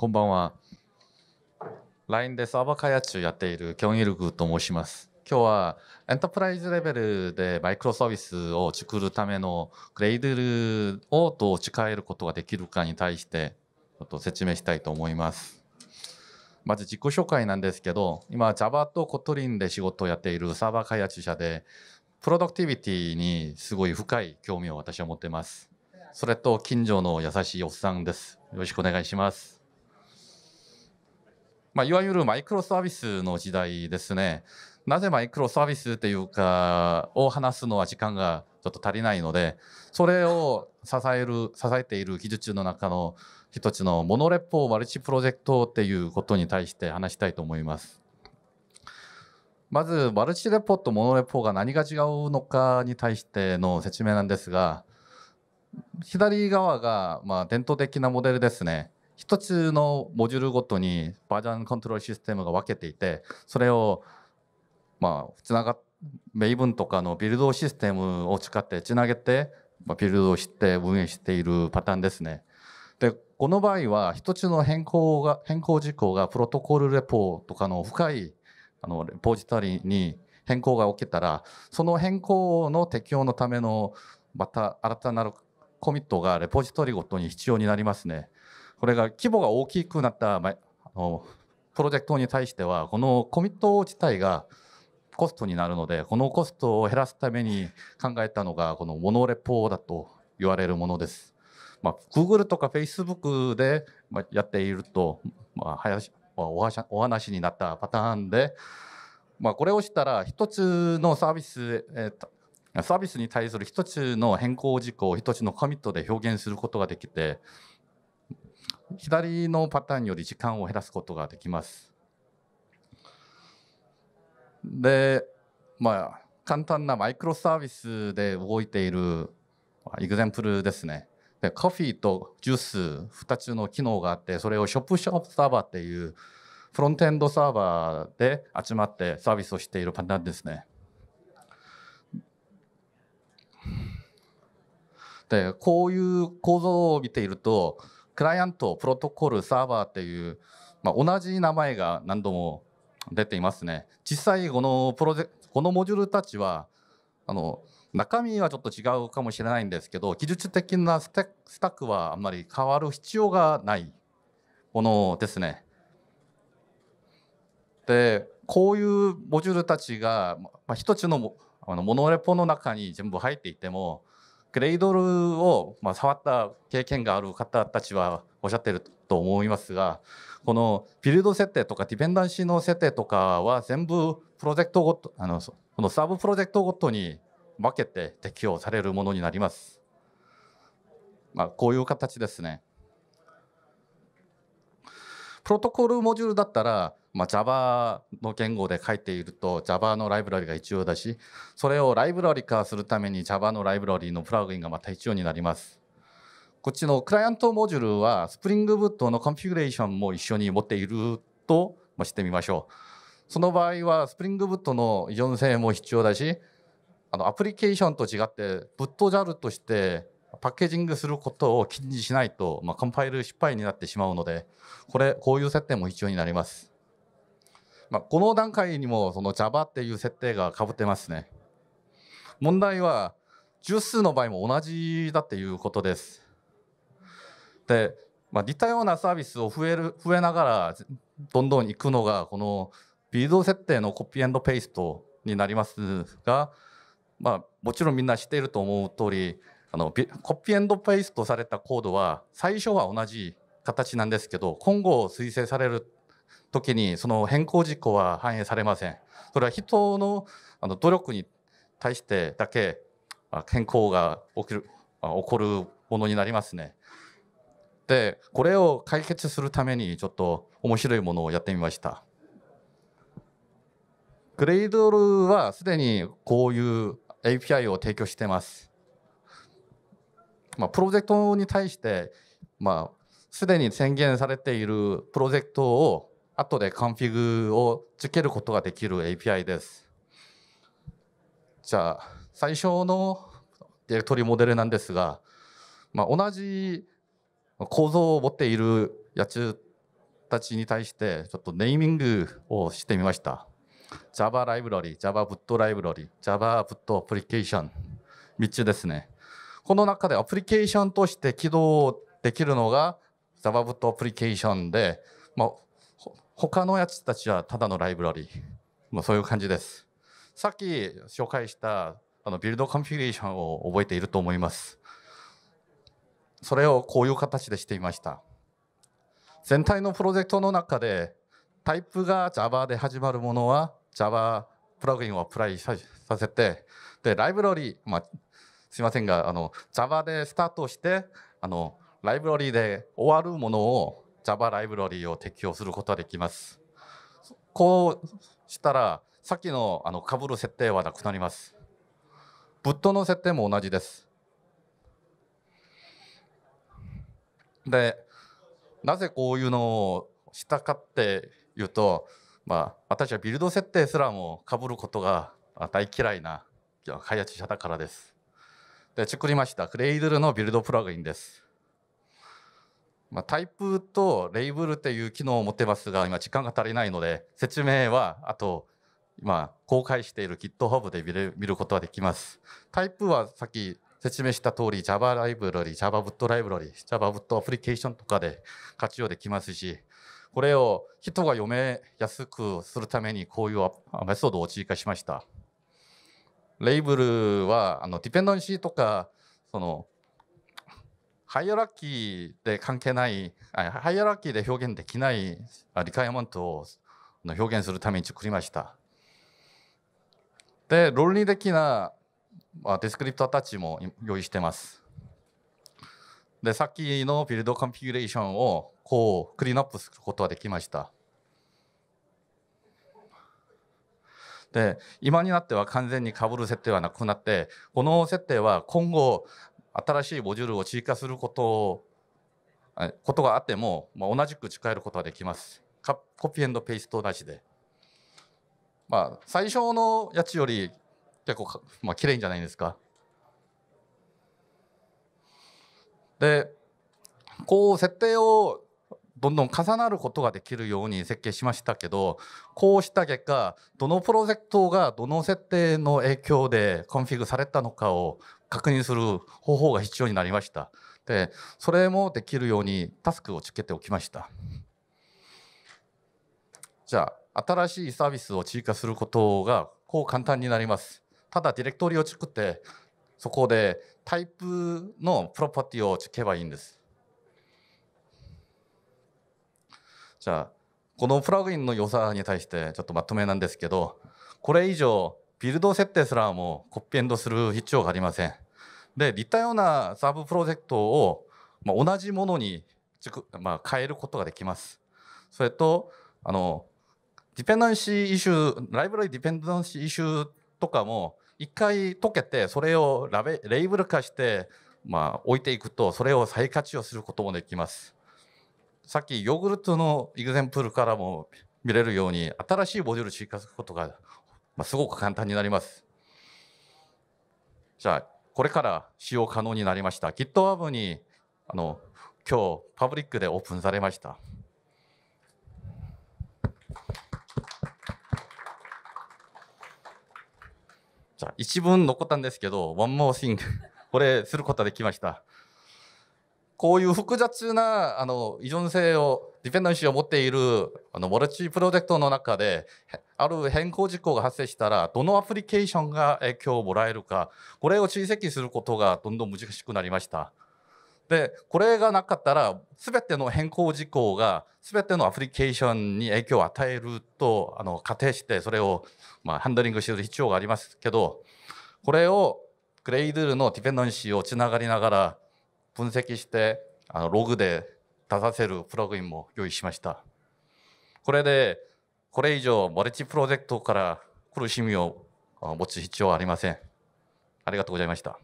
こんばんは。LINE でサーバー開発中やっているキョンイルグと申します。今日はエンタープライズレベルでマイクロサービスを作るためのクレイドルをどう置き換えることができるかに対してちょっと説明したいと思います。まず自己紹介なんですけど、今 Java と Kotlin で仕事をやっているサーバー開発者で、プロダクティビティにすごい深い興味を私は持ってます。それと近所の優しいおっさんです。よろしくお願いします。まあ、いわゆるマイクロサービスの時代ですね。なぜマイクロサービスっていうか、を話すのは時間がちょっと足りないので、それを支える、支えている技術の中の一つのモノレポマルチプロジェクトっていうことに対して話したいと思います。まず、マルチレポとモノレポが何が違うのかに対しての説明なんですが、左側がま伝統的なモデルですね。一つのモジュールごとにバージョンコントロールシステムが分けていてそれをまあつながメイブンとかのビルドシステムを使ってつなげて、まビルドして運営しているパターンですね。でこの場合は一つの変更が変更事項がプロトコルレポとかの深いあのレポジトリに変更が起きたらその変更の適用のためのまた新たなるコミットがレポジトリごとに必要になりますね。これが規模が大きくなったあのプロジェクトに対してはこのコミット自体がコストになるのでこのコストを減らすために考えたのがこのモノレポだと言われるものです。まあ、Google とか Facebook でやっていると、まあ、お話になったパターンで、まあ、これをしたら一つのサービス、えサービスに対する一つの変更事項を一つのコミットで表現することができて左のパターンより時間を減らすことができます。で、まあ、簡単なマイクロサービスで動いているエグゼンプルですね。でコフィーとジュース2つの機能があってそれをショップショップサーバーっていうフロントエンドサーバーで集まってサービスをしているパターンですね。でこういう構造を見ているとクライアントプロトコルサーバーっていう、まあ、同じ名前が何度も出ていますね実際このプロジェこのモジュールたちはあの中身はちょっと違うかもしれないんですけど技術的なススタックはあんまり変わる必要がないものですね。でこういうモジュールたちが、まあ、一つのあのモノレポの中に全部入っていてもクレイドルを、まあ、触った経験がある方たちはおっしゃってると思いますがこのフィールド設定とかディペンダンシーの設定とかは全部プロジェクトごとあのこのサブプロジェクトごとに分けて適用されるものになります。まあ、こういう形ですね。プロトコルモジュールだったらまあ、Java の言語で書いていると Java のライブラリが一応だしそれをライブラリ化するために Java のライブラリのプラグインがまた一応になりますこっちのクライアントモジュールは Spring のコンフィグレーションも一緒に持っているとしてみましょうその場合は Spring の依存性も必要だしあのアプリケーションと違ってブットジャルとしてパッケージングすることを禁止しないと、まあ、コンパイル失敗になってしまうのでこれこういう設定も必要になりますまあ、この段階にもその Java っていう設定がかぶってますね。問題は十数の場合も同じだっていうことです。で、まあ、似たようなサービスを増える増えながらどんどんいくのがこのビード設定のコピーペーストになりますが、まあ、もちろんみんな知っていると思う通りあのコピーペーストされたコードは最初は同じ形なんですけど今後推薦される時にその変更事項は反映されません。それは人のあの努力に対してだけ変更が起きる起こるものになりますね。でこれを解決するためにちょっと面白いものをやってみました。グレイドルはすでにこういう API を提供してます。まあ、プロジェクトに対して、まあ、すでに宣言されているプロジェクトを後でカンフィグをつけることができる API です。じゃあ、最初のディレクトリモデルなんですが、まあ、同じ構造を持っている野中たちに対してちょっとネーミングをしてみました。Java ライブラリ、Java ブットライブラリ、Java ブットアプリケーション、3つですね。この中でアプリケーションとして起動できるのが Java ブットアプリケーションで、まあ、他のやつたちはただのライブラリー。まあ、そういう感じです。さっき紹介したあのビルドコンフィギュレーションを覚えていると思います。それをこういう形でしていました。全体のプロジェクトの中でタイプが Java で始まるものは Java プラグインをアプライさせて、で、ライブラリー、まあ、すいませんが、あの、Java でスタートして、あの、ライブラリーで終わるものを Java ライブラリーを適用することができます。こうしたら、さっきのあの被る設定はなくなります。ブットの設定も同じです。で、なぜこういうのをしたかっていうと、まあ、私はビルド設定すらも被ることが大嫌いな開発者だからです。で、作りました。クレイドルのビルドプラグインです。まあ、タイプとレイブルっていう機能を持ってますが今時間が足りないので説明はあと今公開している GitHub で見れ見ることはできます。タイプはさっき説明した通り Java ライブラリ、j a v a ブットライブラリ、j a v a ブットアプリケーションとかで活用できますし、これを人が読めやすくするためにこういうメソードを追加しました。レイブルはあのディペンデンシーとかそのハイアラッキーで関係ない、ハイアラッキーで表現できないリカイアマントを表現するために作りました。で、論理的なディスクリプターたちも用意してます。で、さっきのビルドコンフィギュレーションをこうクリーンアップすることができました。で今になっては完全に被る設定はなくなってこの設定は今後新しいモジュールを追加することをことがあっても、まあ、同じく使えることができます。コピーペーストなしで。まあ、最初のやつより結構、まあ、綺麗じゃないですか。で、こう設定をどんどん重なることができるように設計しましたけどこうした結果どのプロジェクトがどの設定の影響でコンフィグされたのかを確認する方法が必要になりましたでそれもできるようにタスクをつけておきましたじゃあ新しいサービスを追加することがこう簡単になりますただディレクトリを作ってそこでタイプのプロパティをつけばいいんですじゃあこのプラグインの良さに対してちょっとまとめなんですけどこれ以上ビルド設定すらもコピーエンドする必要がありません。で似たようなサーブプロジェクトを、ま同じものに、ま変えることができます。それとあのディペンダンシーイシューライブラリディペンダンシーイシューとかも一回解けてそれをラベレーブル化して、まあ、置いていくとそれを再活用することもできます。さっきヨーグルトのイグゼンプルからも見れるように新しいモジュール追加することが、ますごく簡単になります。じゃあこれから使用可能になりました GitHub にあの今日パブリックでオープンされました。じゃあ一文残ったんですけど、ワンモ m シング、これすることができました。こういう複雑なあの依存性をディペンダンシーを持っているあのモルレッジプロジェクトの中である変更事項が発生したらどのアプリケーションが影響をもらえるかこれを追跡することがどんどん難しくなりました。でこれがなかったら全ての変更事項が全てのアプリケーションに影響を与えるとあの仮定してそれを、まあ、ハンドリングする必要がありますけどこれをグレイドルのディペンダンシーをつながりながら分析してあのログで出させるプラグインも用意しました。これでこれ以上マルチプロジェクトから苦しみを持つ必要はありません。ありがとうございました。